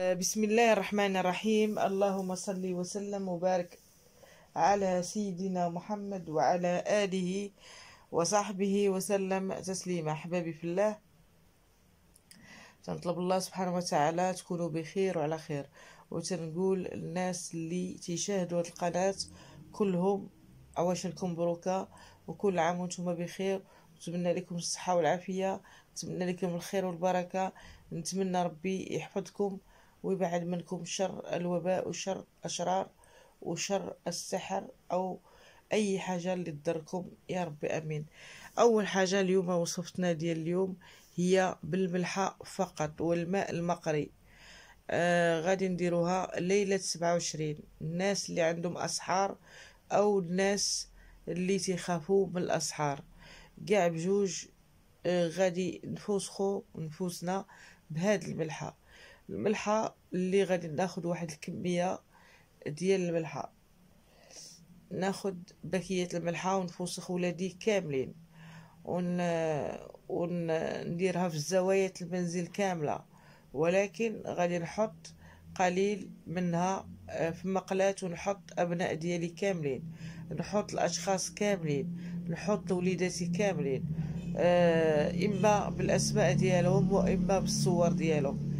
آه، بسم الله الرحمن الرحيم اللهم صل وسلم وبارك على سيدنا محمد وعلى آله وصحبه وسلم تسليما أحبابي في الله تنطلب الله سبحانه وتعالى تكونوا بخير وعلى خير وتنقول الناس اللي تيشاهدوا القناة كلهم عواشركم بروكة وكل عام وانتم بخير نتمنى لكم الصحة والعافية نتمنى لكم الخير والبركة نتمنى ربي يحفظكم ويبعد منكم شر الوباء وشر أشرار وشر السحر أو أي حاجة اللي تضركم يا رب أمين أول حاجة اليوم وصفتنا ديال اليوم هي بالملحة فقط والماء المقري آه غادي نديروها ليلة سبعة وعشرين الناس اللي عندهم أسحار أو الناس اللي تخافوا من الأسحار كاع بجوج آه غادي نفوسخو نفوسنا بهاد الملحه الملحه اللي غادي ناخد واحد الكميه ديال الملحه ناخد بكيه الملحه ونفسخ ولادي كاملين ون ونديرها في الزوايا المنزل كامله ولكن غادي نحط قليل منها آه، في مقلات ونحط أبناء ديالي كاملين نحط الأشخاص كاملين نحط وليداتي كاملين آه، إما بالأسماء ديالهم وإما بالصور ديالهم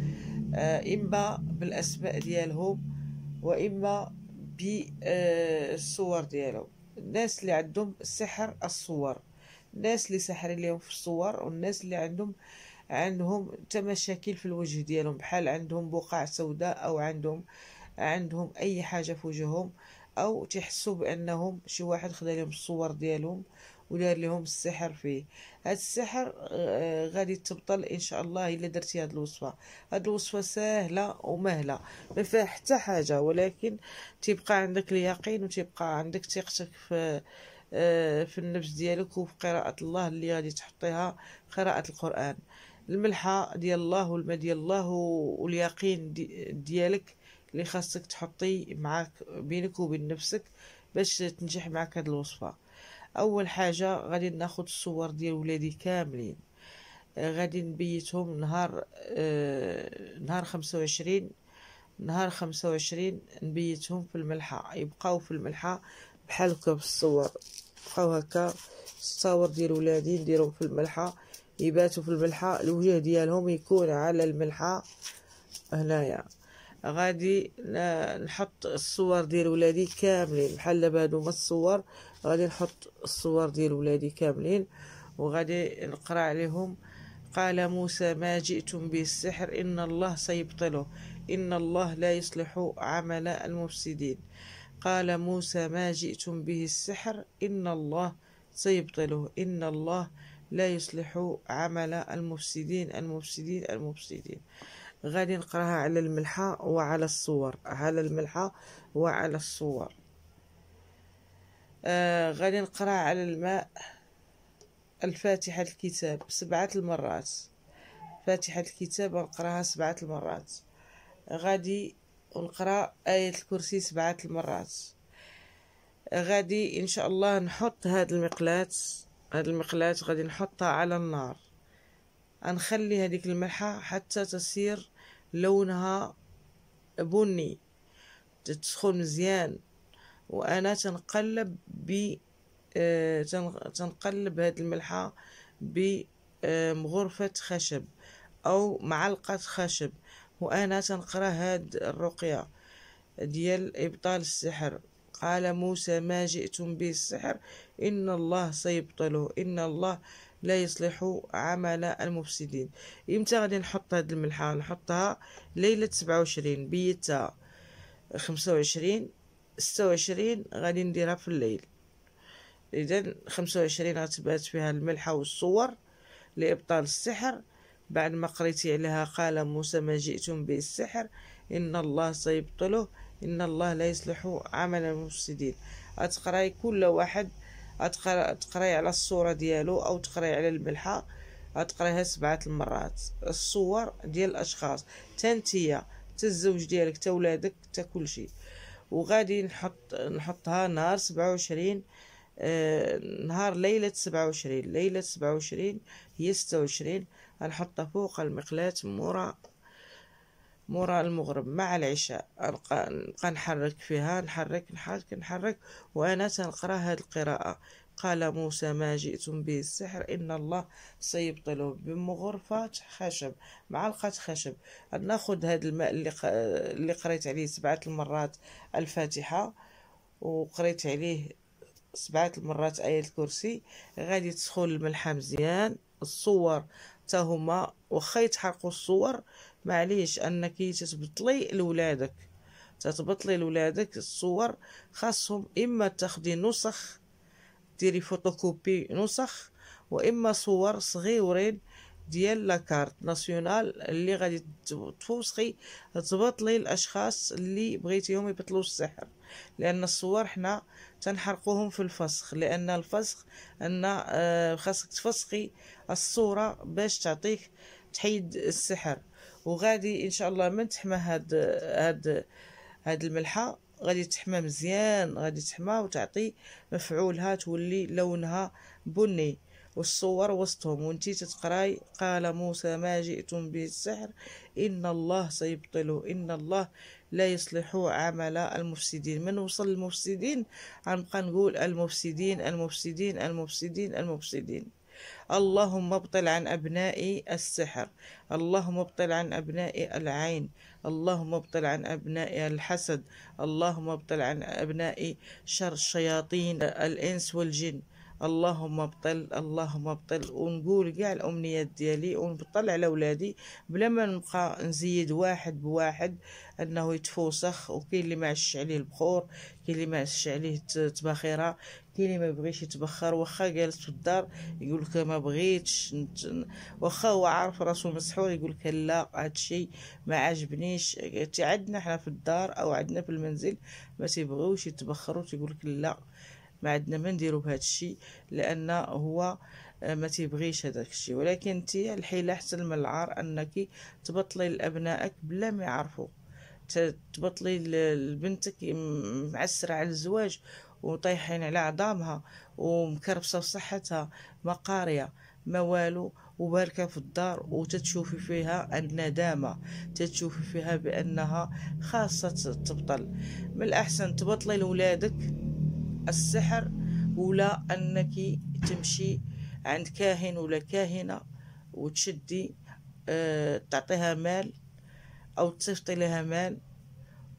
آه، إما بالأسماء ديالهم وإما بالصور آه، ديالهم الناس اللي عندهم سحر الصور الناس اللي ساحرين ليهم في الصور والناس اللي عندهم عندهم تمشاكل في الوجه ديالهم بحال عندهم بقع سوداء او عندهم عندهم اي حاجه في وجههم او تحسوا بانهم شي واحد خدا لهم الصور ديالهم ودار لهم السحر فيه هاد السحر آه، غادي تبطل ان شاء الله الا درتي هاد الوصفه هاد الوصفه سهله ومهله ما فيها حتى حاجه ولكن تيبقى عندك اليقين وتيبقى عندك ثقتك في آه، في النفس ديالك وفي قراءه الله اللي غادي تحطيها قراءه القران الملحه ديال الله والماء ديال الله واليقين ديالك اللي خاصك تحطي معاك بينك وبين نفسك باش تنجح معاك هاد الوصفه اول حاجه غادي ناخد الصور ديال ولادي كاملين آه، غادي نبيتهم نهار آه نهار خمسة وعشرين نهار خمسة وعشرين نبيتهم في الملحه يبقاو في الملحه بحال هكا بالصور بقاو هكا الصور ديال ولادي نديرهم في الملحه يباتوا في الملحه الوجه ديالهم يكون على الملحه هنايا غادي نحط الصور ديال ولادي كاملين بحال دابا هادو الصور غادي نحط الصور ديال ولادي كاملين وغادي نقرا عليهم قال موسى ما جئتم به السحر إن الله سيبطله إن الله لا يصلح عمل المفسدين قال موسى ما جئتم به السحر إن الله سيبطله إن الله لا يصلح عمل المفسدين المفسدين المفسدين غادي نقراها على الملحة وعلى الصور على الملحة وعلى الصور آه غادي نقرا على الماء الفاتحة الكتاب سبعة المرات فاتحة الكتاب نقراها سبعة المرات غادي نقرا آية الكرسي سبعة المرات غادي إن شاء الله نحط هاد المقلات هاد المقلات غادي نحطها على النار نخلي هذيك الملحة حتى تصير لونها بني تسخن مزيان وانا تنقلب ب آه، تنقلب هاد الملحه بمغرفة خشب او معلقة خشب وانا تنقرا هاد الرقية ديال ابطال السحر قال موسى ما جئتم به السحر ان الله سيبطله ان الله لا يصلح عمل المفسدين امتى غادي نحط هاد الملحه نحطها ليله 27 بيتها 25 ستة وعشرين غادي نديرها في الليل اذا خمسة وعشرين غتبات فيها الملحة والصور لإبطال السحر بعد ما قريتي عليها قال موسى ما جئتم به السحر إن الله سيبطله إن الله لا يصلح عمل المفسدين أتقراي كل واحد أتقراي على الصورة ديالو أو تقراي على الملحة أتقرأيها سبعة المرات الصور ديال الأشخاص تنتية تا الزوج ديالك تا ولادك تا كلشي وغادي نحط نحطها نهار سبعة وعشرين آه، نهار ليلة سبعة وعشرين ليلة سبعة وعشرين هي ستة وعشرين غنحطها فوق المقلاة مورا مورا المغرب مع العشاء نبقى نحرك فيها نحرك نحرك نحرك وانا تنقرا هاد القراءه قال موسى ما جئتم به السحر إن الله سيبطله بمغرفة خشب معلقة خشب ناخذ هذا الماء اللي, اللي قريت عليه سبعة المرات الفاتحة وقريت عليه سبعة المرات آية الكرسي غادي تسخن الملحة مزيان الصور حتى هما واخا يتحرقوا الصور معليش انك تتبطلي لولادك تتبطلي لولادك الصور خاصهم اما تاخدي نسخ ديري فوتوكوبي نسخ واما صور صغيورين ديال لاكارت ناسيونال اللي غادي تفوسخي تبطلي الاشخاص اللي بغيتيهم يبطلوا السحر لان الصور حنا تنحرقوهم في الفسخ لان الفسخ ان آه، خاصك تفسخي الصوره باش تعطيك تحيد السحر وغادي ان شاء الله من تحمى هاد هاد هاد الملحه غادي تحمى مزيان غادي تحمى وتعطي مفعولها تولي لونها بني والصور وسطهم وانتي تتقراي قال موسى ما جئتم به السحر ان الله سيبطله ان الله لا يصلح عمل المفسدين من وصل المفسدين غنبقى نقول المفسدين المفسدين المفسدين المفسدين, المفسدين. اللهم ابطل عن أبنائي السحر اللهم ابطل عن أبنائي العين اللهم ابطل عن أبنائي الحسد اللهم ابطل عن أبنائي شر الشياطين الإنس والجن اللهم ابطل اللهم ابطل ونقول كاع الامنيات ديالي ونبطل على ولادي بلا ما نبقى نزيد واحد بواحد انه يتفوسخ وكاين اللي ما عش عليه البخور كاين اللي ما عش عليه التباخره كاين اللي ما بغيش يتبخر واخا جالس في الدار يقول لك ما بغيتش واخا هو عارف راسو مسحور يقول لك لا هادشي ما عجبنيش عندنا حنا في الدار او عندنا في المنزل ما تيبغيوش يتبخروا تيقول لك لا ما عندنا ما نديرو بهذا الشيء لان هو آه، ما تيبغيش هذاك الشيء ولكن انت الحيله احسن من العار انك تبطلي لابنائك بلا ما يعرفوا تبطلي لبنتك معسره على الزواج وطايحين على عظامها ومكربسه بصحتها ما قاريه ما والو وباركة في الدار وتتشوفي فيها الندامة تتشوفي فيها بأنها خاصة تبطل من الأحسن تبطلي لولادك السحر ولا انك تمشي عند كاهن ولا كاهنه وتشدي أه تعطيها مال او تصيفطي لها مال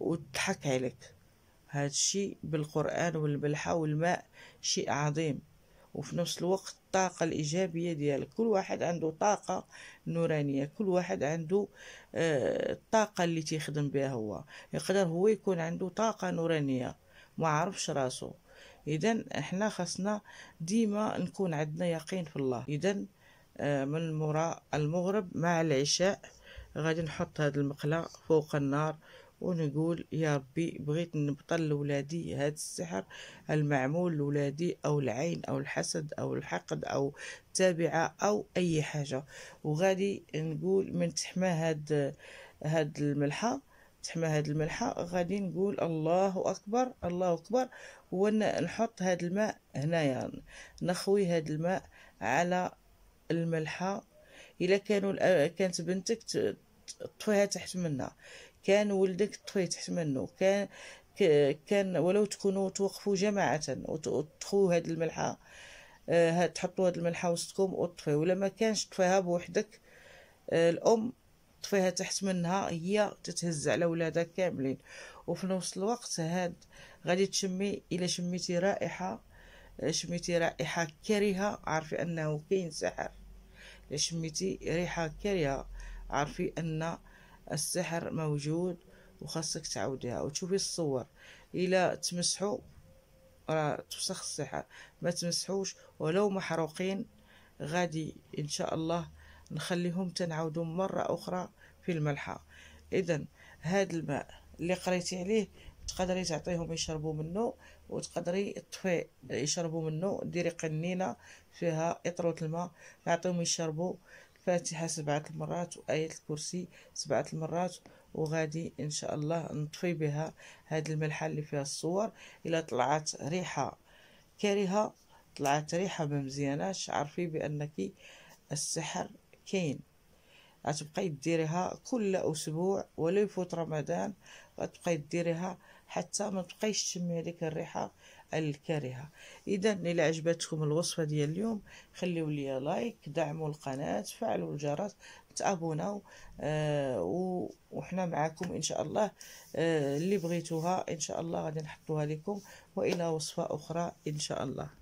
وتضحك عليك هذا الشيء بالقران والملحه والماء شيء عظيم وفي نفس الوقت الطاقة الإيجابية ديالك كل واحد عنده طاقة نورانية كل واحد عنده آه، الطاقة اللي تيخدم بها هو يقدر هو يكون عنده طاقة نورانية ما عرفش راسو اذا احنا خاصنا ديما نكون عندنا يقين في الله اذا آه، من مورا المغرب مع العشاء غادي نحط هاد المقله فوق النار ونقول يا ربي بغيت نبطل لولادي هاد السحر المعمول لولادي او العين او الحسد او الحقد او التابعه او اي حاجه وغادي نقول من تحمى هاد هاد الملحه تحمى هاد الملحة غادي نقول الله أكبر الله أكبر ونحط هاد الماء هنايا يعني نخوي هاد الماء على الملحة إلا كانوا آه، كانت بنتك تطفيها تحت منها كان ولدك طفيه تحت منه كان كان ولو تكونوا توقفوا جماعة وتخو هاد الملحة آه، تحطوا هاد الملحة وسطكم وتطفي ولا ما كانش طفيها بوحدك آه، الأم طفيها تحت منها هي تتهز على ولادها كاملين وفي نفس الوقت هاد غادي تشمي الا شميتي رائحه شميتي رائحه كريهه عارفي انه كاين سحر الا شميتي ريحه كريهه عارفي ان السحر موجود وخاصك تعاوديها وتشوفي الصور الا تمسحوا راه توسخ السحر ما تمسحوش ولو محروقين غادي ان شاء الله نخليهم تنعودوا مرة أخرى في الملحة إذا هاد الماء اللي قريتي عليه تقدري تعطيهم يشربوا منه وتقدري طفي يشربوا منه ديري قنينه فيها اطره الماء نعطيهم يشربوا الفاتحه سبعه المرات وايه الكرسي سبعه المرات وغادي ان شاء الله نطفي بها هاد الملحه اللي فيها الصور الا طلعت ريحه كريهه طلعت ريحه ما مزياناش عرفي بانك السحر كاين غتبقاي ديريها كل اسبوع ولا يفوت رمضان غتبقاي ديريها حتى ما تبقايش تشمي هذيك الريحه الكريهه اذا الى عجبتكم الوصفه ديال اليوم خليو لي لايك دعموا القناه فعلوا الجرس تابوناو آه وحنا معاكم ان شاء الله آه اللي بغيتوها ان شاء الله غادي نحطوها لكم والى وصفه اخرى ان شاء الله